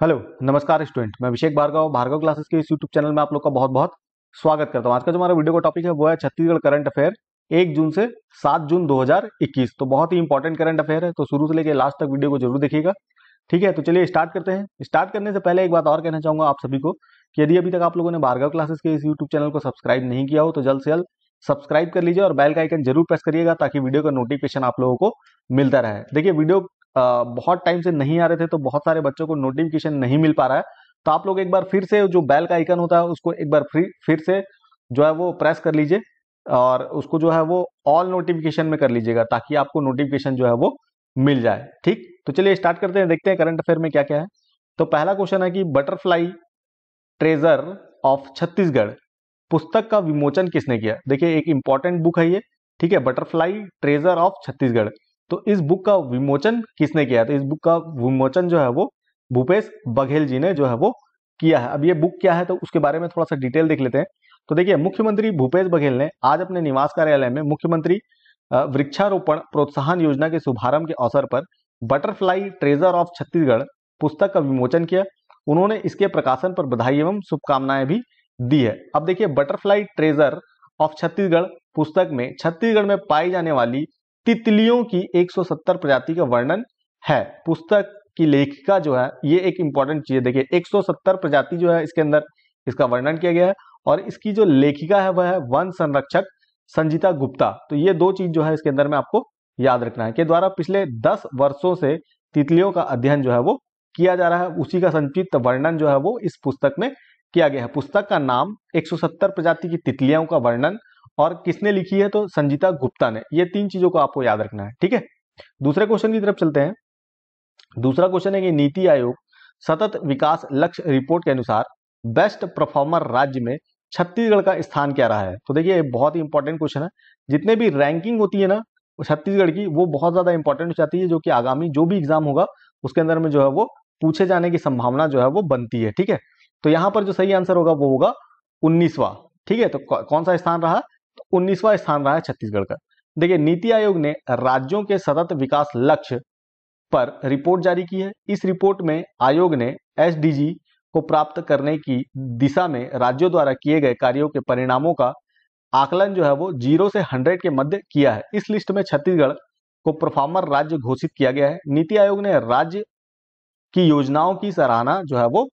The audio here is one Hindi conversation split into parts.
हेलो नमस्कार स्टूडेंट मैं अभिषेक भार्गव भार्गव क्लासेस के इस यूट्यूब चैनल में आप लोग का बहुत बहुत स्वागत करता हूँ आज का जो हमारा वीडियो का टॉपिक है वो है छत्तीसगढ़ करंट अफेयर एक जून से सात जून 2021 तो बहुत ही इंपॉर्टेंट करंट अफेयर है तो शुरू से लेकर लास्ट तक वीडियो को जरूर देखिएगा ठीक है तो चलिए स्टार्ट करते हैं स्टार्ट करने से पहले एक बात और कहना चाहूंगा आप सभी को कि यदि अभी तक आप लोगों ने भार्गव क्लासेस के इस यूट्यूब चैनल को सब्सक्राइब नहीं किया हो तो जल्द से जल्द सब्सक्राइब कर लीजिए और बेल का आइकन जरूर प्रेस करिएगा ताकि वीडियो का नोटिफिकेशन आप लोगों को मिलता रहे देखिए वीडियो बहुत टाइम से नहीं आ रहे थे तो बहुत सारे बच्चों को नोटिफिकेशन नहीं मिल पा रहा है तो आप लोग एक बार फिर से जो बैल का आइकन होता है उसको एक बार फिर फिर से जो है वो प्रेस कर लीजिए और उसको जो है वो ऑल नोटिफिकेशन में कर लीजिएगा ताकि आपको नोटिफिकेशन जो है वो मिल जाए ठीक तो चलिए स्टार्ट करते हैं देखते हैं करंट अफेयर में क्या क्या है तो पहला क्वेश्चन है कि बटरफ्लाई ट्रेजर ऑफ छत्तीसगढ़ पुस्तक का विमोचन किसने किया देखिए एक इंपॉर्टेंट बुक है ये ठीक है बटरफ्लाई ट्रेजर ऑफ छत्तीसगढ़ तो इस बुक का विमोचन किसने किया तो इस बुक का विमोचन जो है वो भूपेश बघेल जी ने जो है वो किया है अब ये बुक क्या है तो उसके बारे में थोड़ा सा डिटेल देख लेते हैं तो देखिए मुख्यमंत्री भूपेश बघेल ने आज अपने निवास कार्यालय में मुख्यमंत्री वृक्षारोपण प्रोत्साहन योजना के शुभारंभ के अवसर पर बटरफ्लाई ट्रेजर ऑफ छत्तीसगढ़ पुस्तक का विमोचन किया उन्होंने इसके प्रकाशन पर बधाई एवं शुभकामनाएं भी दी है अब देखिए बटरफ्लाई ट्रेजर ऑफ छत्तीसगढ़ पुस्तक में छत्तीसगढ़ में पाई जाने वाली तितलियों की 170 प्रजाति का वर्णन है पुस्तक की लेखिका जो है ये एक इंपॉर्टेंट चीज है देखिए 170 प्रजाति जो है इसके अंदर इसका वर्णन किया गया है और इसकी जो लेखिका है वह है वन संरक्षक संजीता गुप्ता तो ये दो चीज जो है इसके अंदर में आपको याद रखना है के द्वारा पिछले दस वर्षों से तितलियों का अध्ययन जो है वो किया जा रहा है उसी का संक्षिप्त वर्णन जो है वो इस पुस्तक में किया गया है पुस्तक का नाम 170 प्रजाति की तितलियों का वर्णन और किसने लिखी है तो संजीता गुप्ता ने ये तीन चीजों को आपको याद रखना है ठीक है दूसरे क्वेश्चन की तरफ चलते हैं दूसरा क्वेश्चन है कि नीति आयोग सतत विकास लक्ष्य रिपोर्ट के अनुसार बेस्ट परफॉर्मर राज्य में छत्तीसगढ़ का स्थान क्या रहा है तो देखिए बहुत ही इंपॉर्टेंट क्वेश्चन है जितने भी रैंकिंग होती है ना छत्तीसगढ़ की वो बहुत ज्यादा इंपॉर्टेंट हो जाती है जो कि आगामी जो भी एग्जाम होगा उसके अंदर में जो है वो पूछे जाने की संभावना जो है वो बनती है ठीक है तो यहां पर जो सही आंसर होगा वो होगा उन्नीसवा ठीक है तो कौन सा स्थान रहा तो उन्नीसवा स्थान रहा है छत्तीसगढ़ का देखिए नीति आयोग ने राज्यों के सतत विकास लक्ष्य पर रिपोर्ट जारी की है इस रिपोर्ट में आयोग ने एस को प्राप्त करने की दिशा में राज्यों द्वारा किए गए कार्यों के परिणामों का आकलन जो है वो जीरो से हंड्रेड के मध्य किया है इस लिस्ट में छत्तीसगढ़ को परफॉर्मर राज्य घोषित किया गया है नीति आयोग ने राज्य की योजनाओं की सराहना जो है वो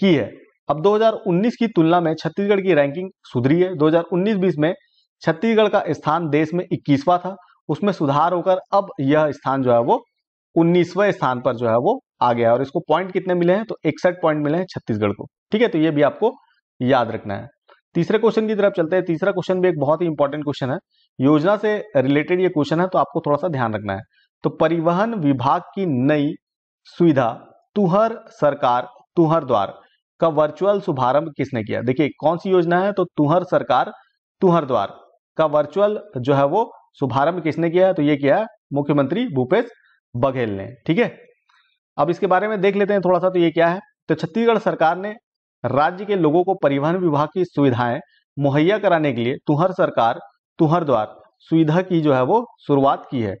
की है अब 2019 की तुलना में छत्तीसगढ़ की रैंकिंग सुधरी है 2019-20 में छत्तीसगढ़ का स्थान देश में इक्कीसवा था उसमें सुधार होकर अब यह स्थान जो है वो उन्नीसवें स्थान पर जो है वो आ गया और इसको पॉइंट कितने मिले हैं तो इकसठ पॉइंट मिले हैं छत्तीसगढ़ को ठीक है तो ये भी आपको याद रखना है तीसरे क्वेश्चन की तरफ चलते हैं तीसरा क्वेश्चन भी एक बहुत ही इंपॉर्टेंट क्वेश्चन है योजना से रिलेटेड ये क्वेश्चन है तो आपको थोड़ा सा ध्यान रखना है तो परिवहन विभाग की नई सुविधा तुहर सरकार तुहर द्वार का वर्चुअल शुभारंभ किसने किया देखिए कौन सी योजना है तो तुहर सरकार तुहर द्वार का वर्चुअल जो है वो शुभारंभ किसने किया तो ये किया मुख्यमंत्री भूपेश बघेल ने ठीक है अब इसके बारे में देख लेते हैं थोड़ा सा तो ये क्या है तो छत्तीसगढ़ सरकार ने राज्य के लोगों को परिवहन विभाग की सुविधाएं मुहैया कराने के लिए तुहर सरकार तुहर द्वार सुविधा की जो है वो शुरुआत की है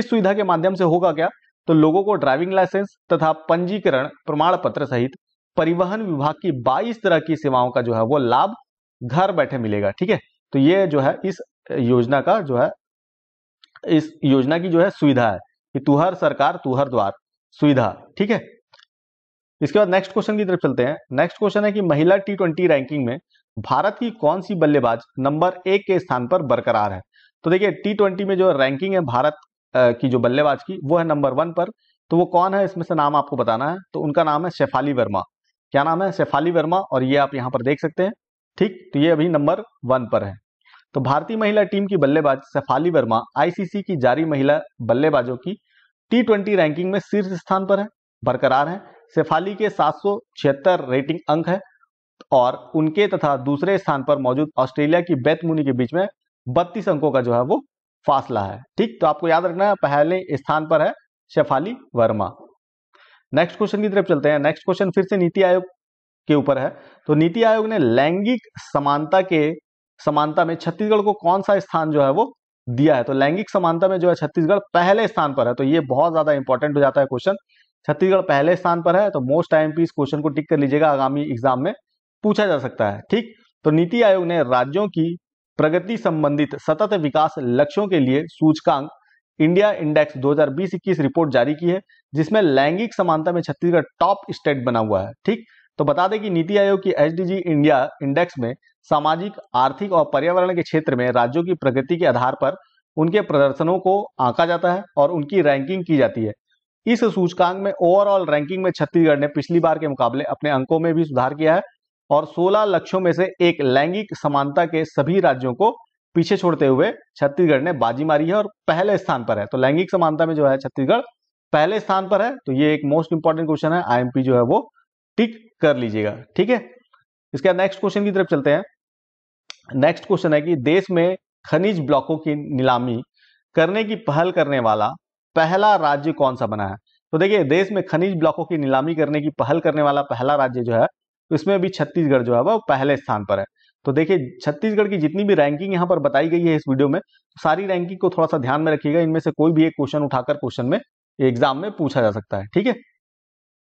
इस सुविधा के माध्यम से होगा क्या तो लोगों को ड्राइविंग लाइसेंस तथा पंजीकरण प्रमाण पत्र सहित परिवहन विभाग की 22 तरह की सेवाओं का जो है वो लाभ घर बैठे मिलेगा ठीक है तो ये जो है इस योजना का जो है इस योजना की जो है सुविधा है कि तुहर सरकार तुहर द्वार सुविधा ठीक है इसके बाद नेक्स्ट क्वेश्चन की तरफ चलते हैं नेक्स्ट क्वेश्चन है कि महिला टी ट्वेंटी रैंकिंग में भारत की कौन सी बल्लेबाज नंबर एक के स्थान पर बरकरार है तो देखिए टी ट्वेंटी में जो रैंकिंग है भारत की जो बल्लेबाज की वो है नंबर वन पर तो वो कौन है इसमें से नाम आपको बताना है तो उनका नाम है शेफाली वर्मा क्या नाम है शेफाली वर्मा और ये आप यहाँ पर देख सकते हैं ठीक तो ये अभी नंबर वन पर है तो भारतीय महिला टीम की बल्लेबाज सफाली वर्मा आईसीसी की जारी महिला बल्लेबाजों की टी ट्वेंटी रैंकिंग में शीर्ष स्थान पर है बरकरार है सेफाली के सात रेटिंग अंक है और उनके तथा दूसरे स्थान पर मौजूद ऑस्ट्रेलिया की बैत मुनी के बीच में बत्तीस अंकों का जो है वो फासला है ठीक तो आपको याद रखना है पहले स्थान पर है शेफाली वर्मा नेक्स्ट क्वेश्चन की तरफ चलते हैं नेक्स्ट क्वेश्चन फिर से नीति आयोग के ऊपर है तो नीति आयोग ने लैंगिक समानता के समानता में छत्तीसगढ़ को कौन सा स्थान जो है वो दिया है तो लैंगिक समानता में जो है छत्तीसगढ़ पहले स्थान पर है तो ये बहुत ज्यादा इंपॉर्टेंट हो जाता है क्वेश्चन छत्तीसगढ़ पहले स्थान पर है तो मोस्ट टाइम पी इस क्वेश्चन को टिक कर लीजिएगा आगामी एग्जाम में पूछा जा सकता है ठीक तो नीति आयोग ने राज्यों की प्रगति संबंधित सतत विकास लक्ष्यों के लिए सूचकांक इंडिया इंडेक्स 2020-21 रिपोर्ट जारी की है जिसमें लैंगिक समानता में छत्तीसगढ़ टॉप स्टेट बना हुआ है ठीक तो बता दें कि नीति आयोग की एच इंडिया इंडेक्स में सामाजिक आर्थिक और पर्यावरण के क्षेत्र में राज्यों की प्रगति के आधार पर उनके प्रदर्शनों को आंका जाता है और उनकी रैंकिंग की जाती है इस सूचकांक में ओवरऑल रैंकिंग में छत्तीसगढ़ ने पिछली बार के मुकाबले अपने अंकों में भी सुधार किया है और 16 लक्ष्यों में से एक लैंगिक समानता के सभी राज्यों को पीछे छोड़ते हुए छत्तीसगढ़ ने बाजी मारी है और पहले स्थान पर है तो लैंगिक समानता में जो है छत्तीसगढ़ पहले स्थान पर है तो ये एक मोस्ट इंपॉर्टेंट क्वेश्चन है आईएमपी जो है वो टिक कर लीजिएगा ठीक है इसके बाद नेक्स्ट क्वेश्चन की तरफ चलते हैं नेक्स्ट क्वेश्चन है कि देश में खनिज ब्लॉकों की नीलामी करने की पहल करने वाला पहला राज्य कौन सा बना है तो देखिए देश में खनिज ब्लॉकों की नीलामी करने की पहल करने वाला पहला राज्य जो है तो इसमें भी छत्तीसगढ़ जो है वह पहले स्थान पर है तो देखिए छत्तीसगढ़ की जितनी भी रैंकिंग यहाँ पर बताई गई है इस वीडियो में तो सारी रैंकिंग को थोड़ा सा ध्यान में रखिएगा इनमें से कोई भी एक क्वेश्चन उठाकर क्वेश्चन में एग्जाम में पूछा जा सकता है ठीक है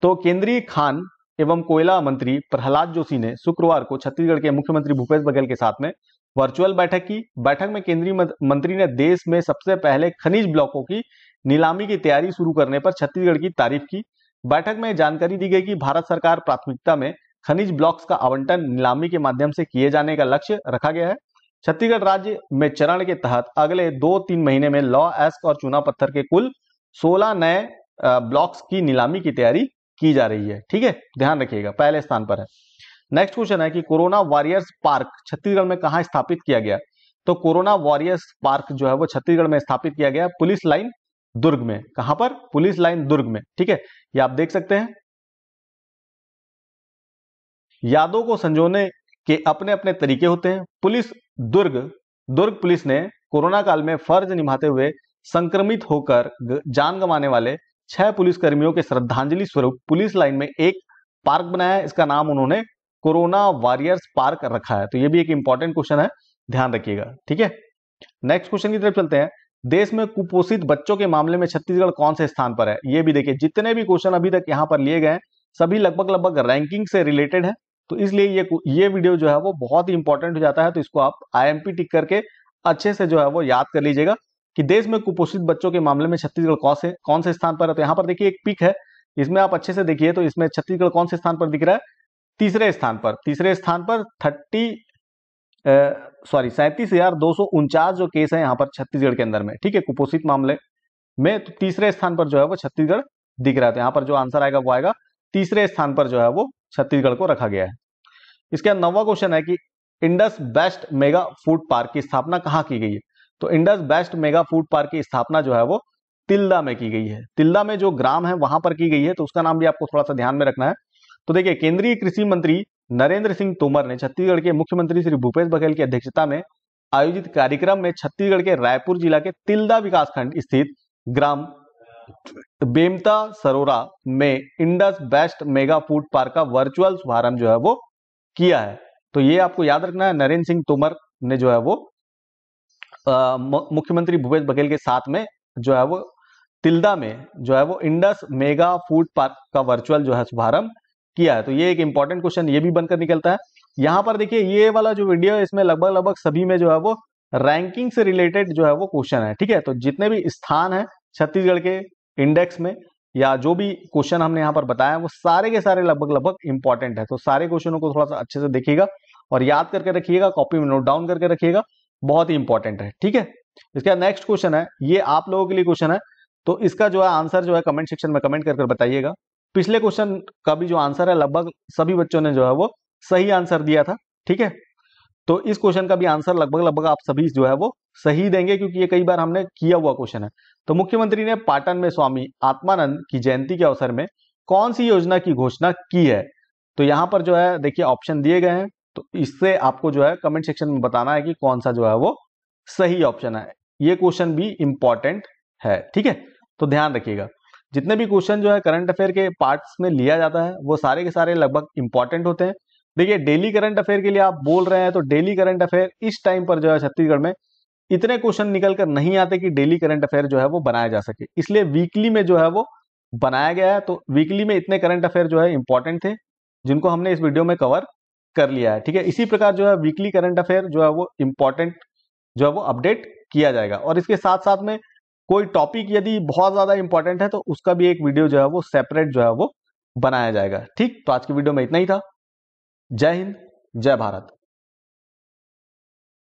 तो केंद्रीय खान एवं कोयला मंत्री प्रहलाद जोशी ने शुक्रवार को छत्तीसगढ़ के मुख्यमंत्री भूपेश बघेल के साथ में वर्चुअल बैठक की बैठक में केंद्रीय मंत्री ने देश में सबसे पहले खनिज ब्लॉकों की नीलामी की तैयारी शुरू करने पर छत्तीसगढ़ की तारीफ की बैठक में जानकारी दी गई कि भारत सरकार प्राथमिकता में खनिज ब्लॉक्स का आवंटन नीलामी के माध्यम से किए जाने का लक्ष्य रखा गया है छत्तीसगढ़ राज्य में चरण के तहत अगले दो तीन महीने में लॉ एस्क और चूना पत्थर के कुल सोलह नए ब्लॉक्स की नीलामी की तैयारी की जा रही है ठीक है ध्यान रखिएगा पहले स्थान पर है नेक्स्ट क्वेश्चन है कि कोरोना वॉरियर्स पार्क छत्तीसगढ़ में कहा स्थापित किया गया तो कोरोना वॉरियर्स पार्क जो है वो छत्तीसगढ़ में स्थापित किया गया पुलिस लाइन दुर्ग में कहां पर पुलिस लाइन दुर्ग में ठीक है ये आप देख सकते हैं यादों को संजोने के अपने अपने तरीके होते हैं पुलिस दुर्ग दुर्ग पुलिस ने कोरोना काल में फर्ज निभाते हुए संक्रमित होकर जान गंवाने वाले छह पुलिसकर्मियों के श्रद्धांजलि स्वरूप पुलिस लाइन में एक पार्क बनाया है इसका नाम उन्होंने कोरोना वॉरियर्स पार्क रखा है तो ये भी एक इंपॉर्टेंट क्वेश्चन है ध्यान रखिएगा ठीक है नेक्स्ट क्वेश्चन की तरफ चलते हैं देश में कुपोषित बच्चों के मामले में छत्तीसगढ़ कौन से स्थान पर है ये भी देखिए जितने भी क्वेश्चन अभी तक यहाँ पर लिए गए सभी लगभग लगभग रैंकिंग से रिलेटेड है तो इसलिए ये ये वीडियो जो है वो बहुत ही इंपॉर्टेंट हो जाता है तो इसको आप आई टिक करके अच्छे से जो है वो याद कर लीजिएगा कि देश में कुपोषित बच्चों के मामले में छत्तीसगढ़ कौन से कौन से स्थान पर है तो यहाँ पर देखिए एक पिक है इसमें आप अच्छे से देखिए तो इसमें छत्तीसगढ़ कौन से स्थान पर दिख रहा है तीसरे स्थान पर तीसरे स्थान पर थर्टी सॉरी सैंतीस हजार दो सौ उनचास जो केस है यहाँ पर छत्तीसगढ़ के अंदर में ठीक है कुपोषित मामले में तो तीसरे स्थान पर जो है वो छत्तीसगढ़ दिख रहा है तो यहाँ पर जो आंसर आएगा वो आएगा तीसरे स्थान पर जो है वो छत्तीसगढ़ को रखा गया है इसके नौवा क्वेश्चन है कि Indus best mega food park की स्थापना कहाँ की गई है तो Indus best mega food park की स्थापना जो है वो तिल्दा में की गई है तिल्दा में जो ग्राम है वहां पर की गई है तो उसका नाम भी आपको थोड़ा सा ध्यान में रखना है तो देखिए केंद्रीय कृषि मंत्री नरेंद्र सिंह तोमर ने छत्तीसगढ़ के मुख्यमंत्री श्री भूपेश बघेल की अध्यक्षता में आयोजित कार्यक्रम में छत्तीसगढ़ के रायपुर जिला के तिल्दा विकासखंड स्थित ग्राम बेमता सरोरा में Indus best mega food park का वर्चुअल शुभारंभ जो है वो किया है तो ये आपको याद रखना है नरेंद्र सिंह तोमर ने जो है वो मुख्यमंत्री भूपेश बघेल के साथ में जो है वो तिल्दा में जो है वो इंडस मेगा फूड पार्क का वर्चुअल जो है शुभारंभ किया है तो ये एक इंपॉर्टेंट क्वेश्चन ये भी बनकर निकलता है यहाँ पर देखिए ये वाला जो वीडियो है इसमें लगभग लगभग सभी में जो है वो रैंकिंग से रिलेटेड जो है वो क्वेश्चन है ठीक है तो जितने भी स्थान है छत्तीसगढ़ के इंडेक्स में या जो भी क्वेश्चन हमने यहाँ पर बताया वो सारे के सारे लगभग लगभग इंपॉर्टेंट है तो सारे क्वेश्चनों को थोड़ा सा अच्छे से देखिएगा और याद करके रखिएगा कॉपी में नोट डाउन करके रखिएगा बहुत ही इंपॉर्टेंट है ठीक है इसके बाद नेक्स्ट क्वेश्चन है ये आप लोगों के लिए क्वेश्चन है तो इसका जो है आंसर जो है कमेंट सेक्शन में कमेंट करके बताइएगा पिछले क्वेश्चन का भी जो आंसर है लगभग सभी बच्चों ने जो है वो सही आंसर दिया था ठीक है तो इस क्वेश्चन का भी आंसर लगभग लगभग आप सभी जो है वो सही देंगे क्योंकि ये कई बार हमने किया हुआ क्वेश्चन है तो मुख्यमंत्री ने पाटन में स्वामी आत्मानंद की जयंती के अवसर में कौन सी योजना की घोषणा की है तो यहां पर जो है देखिए ऑप्शन दिए गए हैं तो इससे आपको जो है कमेंट सेक्शन में बताना है कि कौन सा जो है वो सही ऑप्शन है ये क्वेश्चन भी इंपॉर्टेंट है ठीक है तो ध्यान रखिएगा जितने भी क्वेश्चन जो है करंट अफेयर के पार्ट्स में लिया जाता है वो सारे के सारे लगभग इंपॉर्टेंट होते हैं देखिए डेली करंट अफेयर के लिए आप बोल रहे हैं तो डेली करंट अफेयर इस टाइम पर जो है छत्तीसगढ़ में इतने क्वेश्चन निकल कर नहीं आते कि डेली करंट अफेयर जो है वो बनाया जा सके इसलिए वीकली में जो है वो बनाया गया है तो वीकली में इतने करंट अफेयर जो है इंपॉर्टेंट थे जिनको हमने इस वीडियो में कवर कर लिया है ठीक है इसी प्रकार जो है वीकली करंट अफेयर जो है वो इंपॉर्टेंट जो है वो अपडेट किया जाएगा और इसके साथ साथ में कोई टॉपिक यदि बहुत ज़्यादा इंपॉर्टेंट है तो उसका भी एक वीडियो जो है वो सेपरेट जो है वो बनाया जाएगा ठीक तो आज की वीडियो में इतना ही था जय हिंद जय भारत